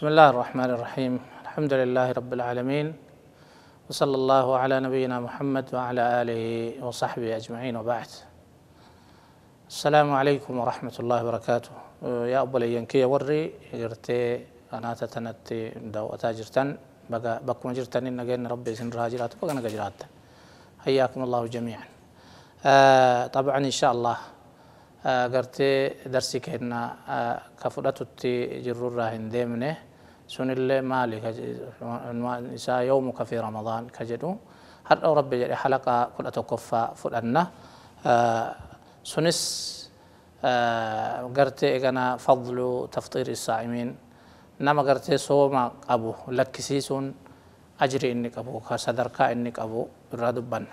بسم الله الرحمن الرحيم الحمد لله رب العالمين وصلى الله على نبينا محمد وعلى آله وصحبه أجمعين وبعد السلام عليكم ورحمة الله وبركاته يا أبو لينكي وري قرتي أنا تتنتي دو أتاجرتن بكم جرتن إن جن ربي سن راجرات بقى جرات حياكم الله جميعا آه طبعا إن شاء الله آه، قرتي درسي كنا آه، كفرت تي جرور راهن ديمنه الله مالي نساء يومك في رمضان كجدو هل أو ربي جري حلقة كل أتوكفى فلأنه آه، سنس آه، قرتي إغنا فضل تفطير الصائمين نما قرتي صوم أبو لكسيسون أجري إنك أبو كصدرك إنك أبو الردبان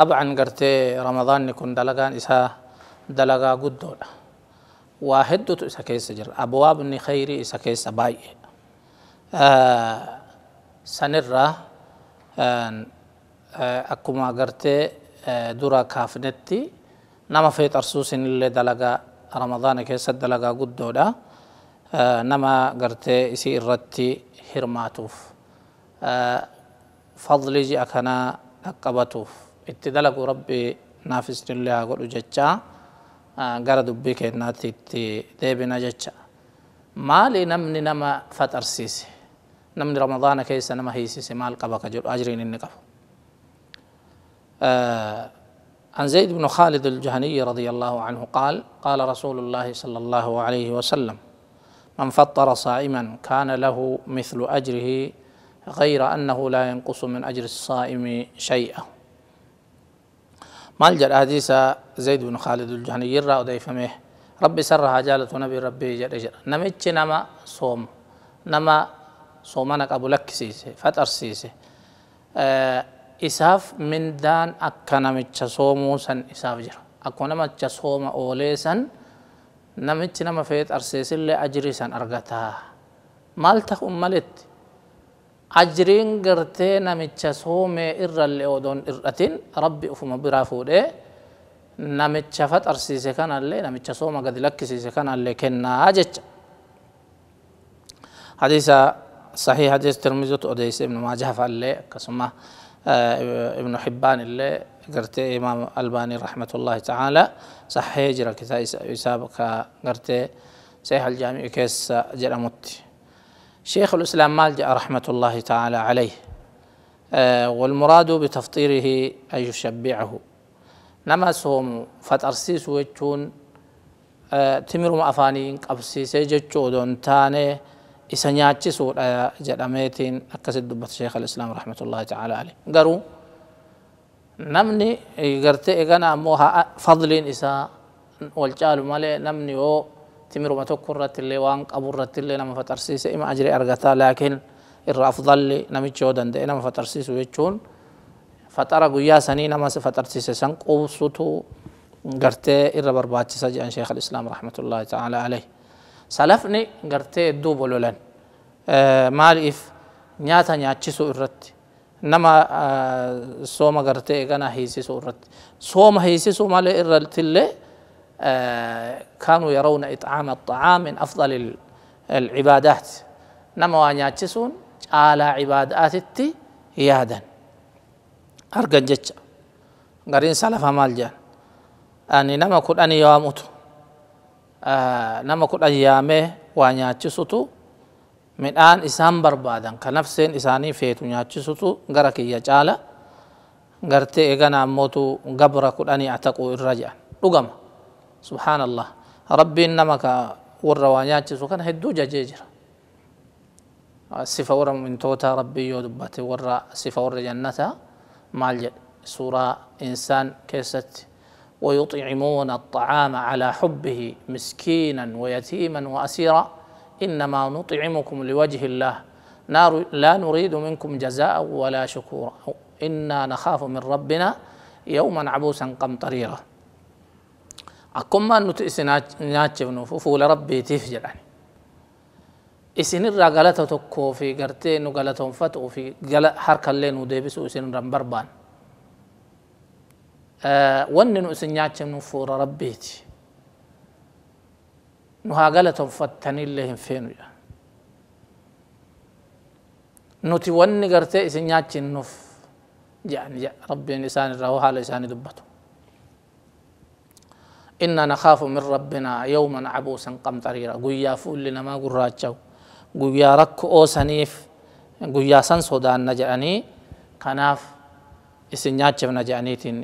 طبعا قرتي رمضان يكون دلقان إسا دلقا قدولا waa hedduutu isa keessa jira abwaabni khayrii isa keessa baay'ee sanirraa akkuma agartee dura kaafnetti nama feexarsuusin illee dalagaa ramadaana keessatti dalagaa guddoodha nama gartee isii irratti hirmaatuuf fadli ji'a kanaa dhaqqabatuuf itti dalagu rabbi naafisnillee haa godhu jechaa gara dubbii kennaatti itti deebina jecha maali namni nama faxarsiise namni ramadaana keessa nama hiisise maal qaba ka jedhu ajriin inni qabu عن زيد بن خالد الجهني رضي الله عنه قال قال رسول الله صلى الله عليه وسلم من فطر صائما كان له مثل أجره غير أنه لا ينقص من أجر الصائم شيئا مال مالجر أحاديث زيد بن خالد الجهني يرى أضيف مه ربي سرها هاجالة نبي ربي جر جر نمتش نما صوم نما صومانك أبو لك سيسي فتر سيسي أه إساف من دان أكا نمتش صومو سن إساف جر أكو نمتش صوم أولي سن نمتش نما فيت أرسيس اللي أجري سن أرغتها مال تخ أمالت أجرين قرتين متشسوم إر اللي أودون إرتين ربي أفهم برافوده نمتشفت أرسي سكان اللي نمتشسوم قد لك سكان اللي كنا أجت حديث صحيح حديث ترمزة أديس ابن ماجه فالي كسما ابن حبان اللي قرت إمام الباني رحمة الله تعالى صحيح جرى كتاب سابق قرت صحيح الجامع كيس جرى متي شيخ الاسلام مالجا رحمه الله تعالى عليه آه، والمراد بتفطيره ان يشبعه نما صوم فترسيس ويتون آه، تمر مافاني قبسيس جچودون تاني اسنياچ سودا جدمتين اكسد دبت شيخ الاسلام رحمه الله تعالى عليه غرو نمني غرتي اغنا موها فضل اسا والجال مالي نمني تمرمة تكرت اللي وان قبرت اللي نما فترسيس إما أجري أرغتا لكن irra afdalli namichi yoo danda'e nama faxarsiisu jechuun faxara guyyaa sanii nama faxarsiise san qubsutu gartee irra barbaachisa jedhan sheekh alislaam raxmatullaahi taala aleyh salafni gartee hedduu bololan maaliif nyaata nyaachisu irratti nama sooma gartee gana hiisisu irratti sooma hiisisu malee irrattillee kaanuu yarawna ixaama axaam min afdali alcibaadaat nama waa nyaachisuun caalaa cibaadaatitti yaadan argan jecha gariin salafa maal jedhan ani nama kudhanii yaamutu nama kudhan yaamee waa nyaachisutu midhaan isaan barbaadan ka nafseen isaanii feetu nyaachisutu gara kiyya caala gartee eegana ammootu gabra kudhanii ataquu irra jedhan dhugama سبحان الله ربي إنما والروانيات سكان هدو جاجيجر صفة ورا من توتا ربي يودبت ورا صفة ورا جنتا مال سورة إنسان كيست ويطعمون الطعام على حبه مسكينا ويتيما وأسيرا إنما نطعمكم لوجه الله نار لا نريد منكم جزاء ولا شكورا إنا نخاف من ربنا يوما عبوسا قمطريرا akkuma nuti isin nyaachifnuuf fuula rabbiitiif jedhan isinirraa galata tokkoo fi gartee nu galatoonfatuu fi harkallee nu deebisuu isinirra hin barbaanne wanni nu isin nyaachifnuuf fuula rabbiiti nu haa galatoonfattanillee hin feenu jedhan nuti wanni gartee isin nyaachinnuuf jedhan rabbiin isaan irraa haala isaanii dubbatu إنا نخاف من ربنا يوما عبوسا قمطريرا قويا فول لنا ما قراتشو قويا ركو أو سنيف قويا سن سودان نجعني كناف إسن ياتشف نجعني تن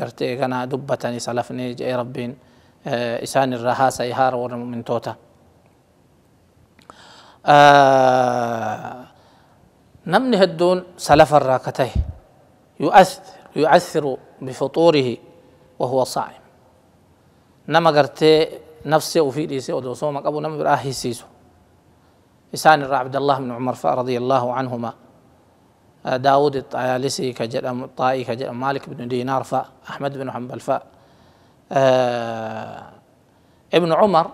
قرتي غنا دبتاني سلفني جاي ربين إسان الرها سيهار ورم من توتا آه نم نهدون سلف الراكته يؤثر يؤثر بفطوره وهو صائم nama gartee nafsee ufii dhiise odoo sooma qabu nama biraa hisiisu isaan irraa abdallah bin cumar fa'a radia allaahu canhuma daawud ixayaalisi ka jedhamu xaa'i ka jedhamu maalik bin diinaar fa'a axmed bin xambal fa'a ibnu cumar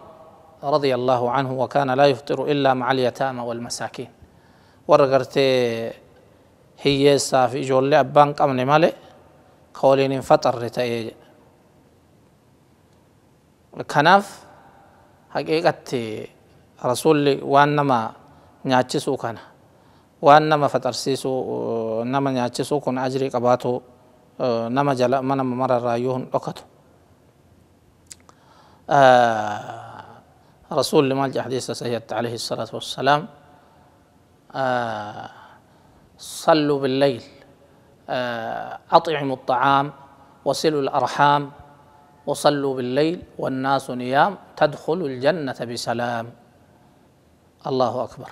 رضي الله عنه وكان لا يفطر إلا مع اليتامى والمساكين ورغرت هي صافي جول أبان قمن مالي قولين فطر تأيجي كناف حقيقة رسول وانما نعتسو كان وانما فترسيسو نما نعتسو كن أجري قباتو نما جلا من مرة رايوهن لقاتو آه، رسول لما حديث سيدت عليه الصلاة والسلام آه، صلوا بالليل آه، أطعموا الطعام وصلوا الأرحام وصلوا بالليل والناس نيام تدخل الجنة بسلام الله أكبر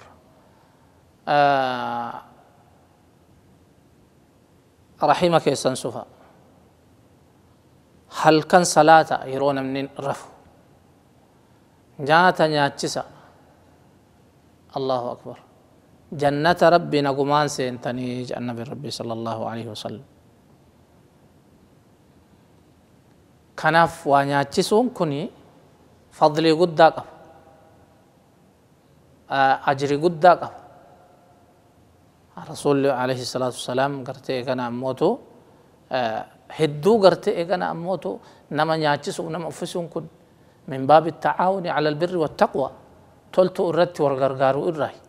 آه رحمك يسنسفا هل كان صلاة يرون من رفو جاتا ناتسا الله أكبر جنة ربنا قمان سينتني النبي ربي صلى الله عليه وسلم kanaaf waa nyaachisuun kun fadlii guddaa qaba ajri guddaa qaba rasuulli alayhi salaatu wasalaam gartee kana ammootu hedduu gartee kana ammootu nama nyaachisuuf nama uffisuun kun min baabi tacaawuni cala albirri wattaqwa toltu irratti wargargaaruu irraayi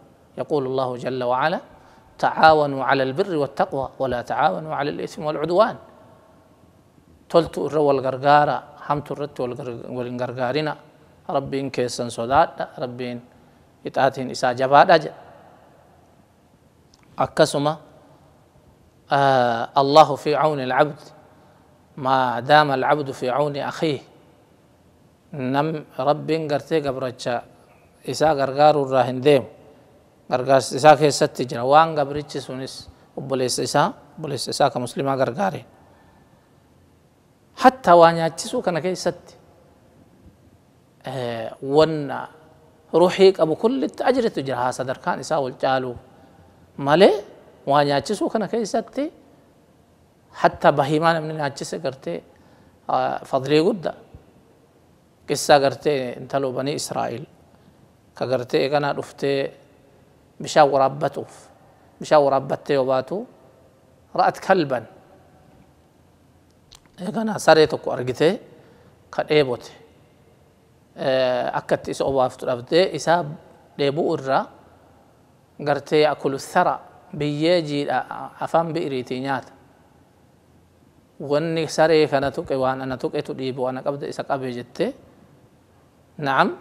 يقول الله جل وعلا تعاونوا على البر والتقوى ولا تعاونوا على الإثم والعدوان toltu irra wal gargaara hamtu irratti walin gargaarina rabbiin keessan sodaadha rabbiin ixaatiin isaa jabaadha jedha akkasuma allahu fi cawni alcabd maa daama alcabdu fi cawni akhiih nam rabbiin gartee gabracha isaa gargaaru irraa hin deemu gargaarsa isaa keessatti jira waan gabrichi sunis obboleessa isaa obboleessa isaa ka muslimaa gargaareen حتى وانيا تسو كان كي ست آه، ون روحيك أبو كل التأجر تجرها صدر كان إساو الجالو مالي وانيا تسو كان كي ست حتى بهيمان من نيا تسو كرتي آه، فضلي قد قصة كرتي انتلو بني إسرائيل كرتي إغانا رفتي بشاو ربتوف بشاو ربتي وباتو رأت كلباً Eegana saree tokko argitee ka dheebote akkatti isa obaaftu dhabdee isaa dheebuu irraa gartee akulu sara biyyee jiidha afaan bi'iriitii nyaata. Wanni saree kana tuqe waan ana tuqetu dhiibu ana qabda isa qabee jettee na'am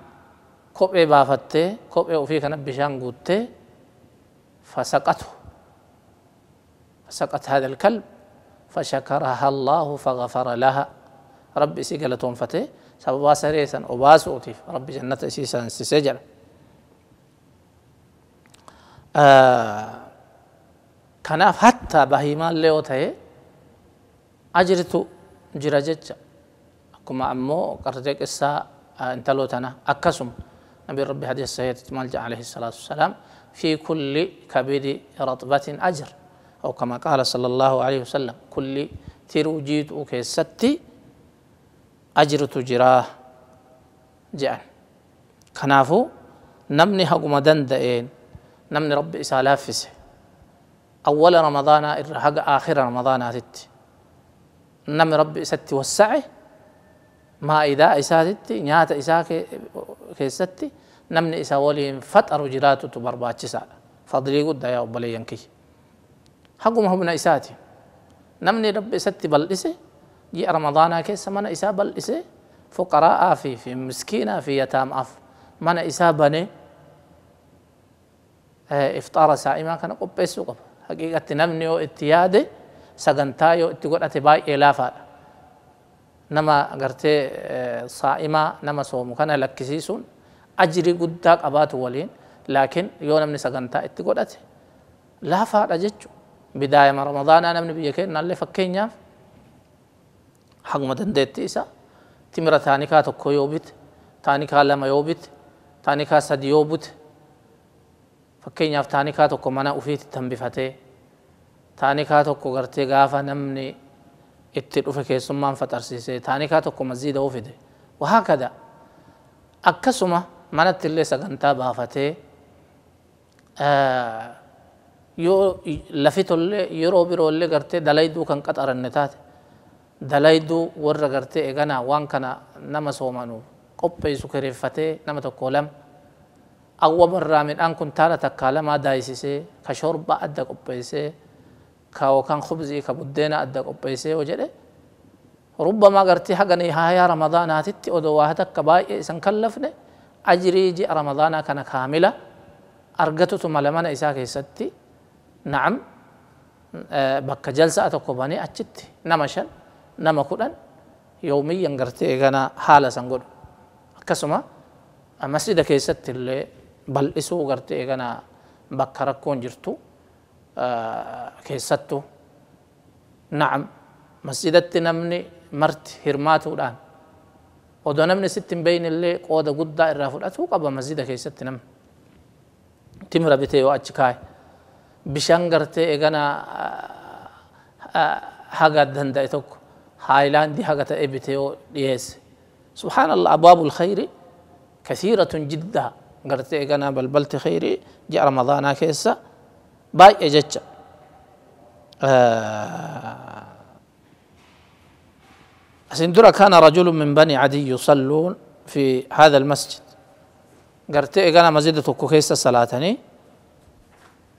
kophee baafattee kophee ofii kana bishaan guuttee fasaqatu. فسقط هذا الكلب فشكرها الله فغفر لها ربي سيقلتون فتي سببا سريسا وباس أوتيف ربي جنة سيسا سيسجل آه كناف حتى بهيمان ليو تهي أجرتو جرجج كما أمو قرتك إسا آه، انتلو تنا أكسم نبي ربي حديث سيد مالجا عليه الصلاة والسلام في كل كبير رطبة أجر أو كما قال صلى الله عليه وسلم كل تروجيت ستي أجر تجراه جان كنافو نمني هقوم دندئين نمني رب إسالافسه أول رمضان حق آخر رمضان هتت نمني رب إساتي وسعه ما إذا إساتي نيات إساك كيستي نمني إسا ولين فتر جراتو تبرباتشسا فضلي قد يا أبلي ينكي حقو ما هو من إساتي نمني رب إساتي بل إسي جي رمضان كيس من إسا بل إسي فقراء في في مسكينة في يتام أف من إسا بني اه إفطار سائما كان قب بيسو قب حقيقة نمني وإتيادي سغنتايو إتقول أتباي إلافا نما غرتي صائما نما صوم كان لكسيسون أجري قدتاك أبات ولين لكن يوم نمني سغنتا إتقول أتي لافا رجتشو بداية من رمضان أنا من بيجي كنا اللي فكينا حق مدن ديت إسا تمرة ثاني كات كويوبت يوبت ثاني كا لما يوبت ثاني كا سد يوبت فكينا في ثاني كا تكو منا أفيت تنبفته ثاني كا تكو غرتي غافا نمني اتلو فكي سمان فترسيسي ثاني كا تكو مزيد أوفده وهكذا أكسمة ما نتلي سكنتا بافته آه yoo lafi tollee yeroo biroollee gartee dalayduu kan qaxaranne taate dalayduu warra gartee eeganaa waan kana nama soomanu qopheessu kireeffatee nama tokko lama awwamarraa midhaan kuntaala takkaa lamaa daayisisee ka shorbaa adda qopheessee ka yookaan khubzii ka buddeena adda qopheessee yoo jedhe ربما قرتي حقني هاي رمضان هاتتي أدو واحدك كباي إسان كلفني أجري جي رمضان كان كاملة أرقتو ثم لمن إساك يستي na'am eh, bakka jalsaa tokko banee achitti nama shan nama kudhan yoomiyyan gartee eeganaa haala san godhu akkasuma eh, masjida keessatti illee bal'isuu gartee eeganaa bakka rakkoon jirtu eh, keessattu na'am masjidatti namni marti hirmaatuudhaan odoo namni sitti hin illee qooda guddaa irraa fudhatuu qaba masjida keessatti namni timira bitee yoo achi kaaye bishaan إيجانا egana haga danda'e tokko دي هاغتا إبتيو ليس سبحان الله ابواب الخير كثيرة جدا قرت انا بلبلت خيري جاء رمضان كيسا باي اجتشا آه سندرة كان رجل من بني عدي يصلون في هذا المسجد غرتي إيجانا مزيدة كوكيسا صلاتني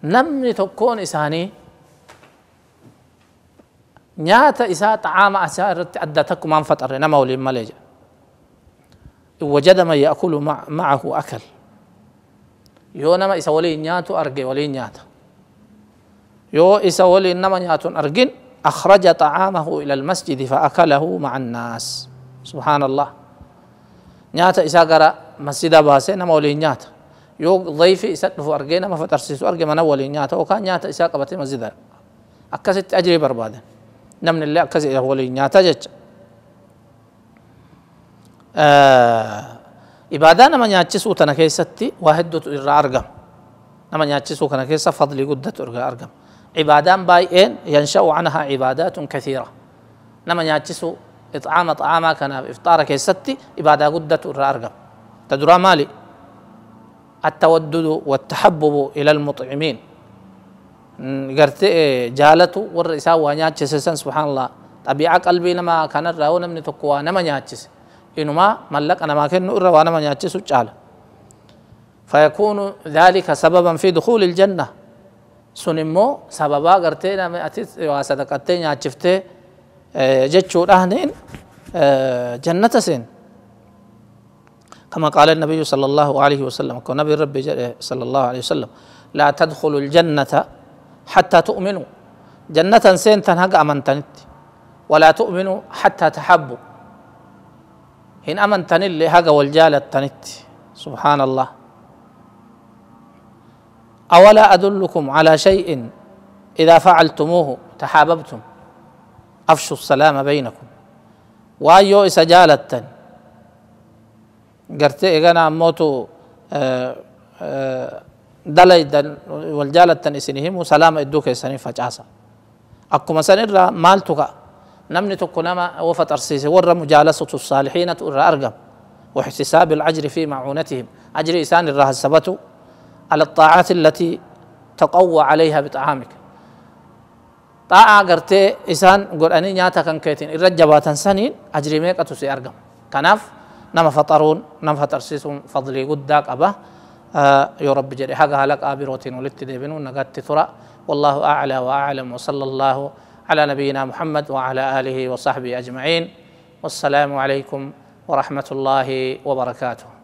namni tokkoon isaanii nyaata isaa xacaama isaa irratti adda takkumaan faxarre nama waliin malee jedha in wajada man yaakulu macahu akal yoo nama isa waliin nyaatu arge waliin nyaata yoo isa waliin nama nyaatu hin argin akhraja xacaamahu ila almasjidi faakalahu maca annaas subhaana allah nyaata isaa gara masjida baasee nama waliin nyaata yoo dhaifi isa dhufu argee nama faxarsiisu arge mana waliin nyaata yookaan nyaata isaa qabate masjida akkasitti ajrii barbaadan namni illee akkas waliin nyaata jecha ibaadaa nama nyaachisuu tana keessatti waa hedduutu irraa argama nama nyaachisuu kana keessa fadlii guddatu irraa argama cibaadaan baay'een yansha'u canhaa cibaadaatun kathiira nama nyaachisuu ixaama xa'aamaa kanaaf ifxaara keessatti ibaadaa guddatu irraa argama ta duraa maali التودد والتحبب إلى المطعمين قرت إيه، جالته والرئيسة ونياتشس سبحان الله طبيعة قلبي لما كان الرؤون من تقوى نما نياتشس إنما ملك أنا ما كان نقر وأنا نياتشس وجعله فيكون ذلك سببا في دخول الجنة سنمو سببا قرت نما أتيت ياتشفته نياتشفت إيه، جتشو رهنين إيه، جنة سين كما قال النبي صلى الله عليه وسلم نبي الرب صلى الله عليه وسلم لا تدخلوا الجنة حتى تؤمنوا جنة سنتن أمن أمنتنت ولا تؤمنوا حتى تحبوا هن أمنتن اللي هق والجالة تنت سبحان الله أولا أدلكم على شيء إذا فعلتموه تحاببتم أفشوا السلام بينكم وأيو إسجالة قرتي إجانا موتو آه، آه، دلي دن والجالة تنسينهم وسلام إدوك السنين فجأة أكو مثلا را مال تقا نمني تكو نما وفت أرسيس ور مجالسة الصالحين تقر أرقم وحساب العجر في معونتهم أجر إسان الراه السبت على الطاعات التي تقوى عليها بطعامك طاعة قرتي إسان قرأني ناتا كان كيتين إرجباتا سنين أجري ميكا تسي أرقم كناف نما فطرون نما فطر فضلي قدك أبا آه يا رب جري حقا لك آبروتين بنون ونقات ثرى والله أعلى وأعلم وصلى الله على نبينا محمد وعلى آله وصحبه أجمعين والسلام عليكم ورحمة الله وبركاته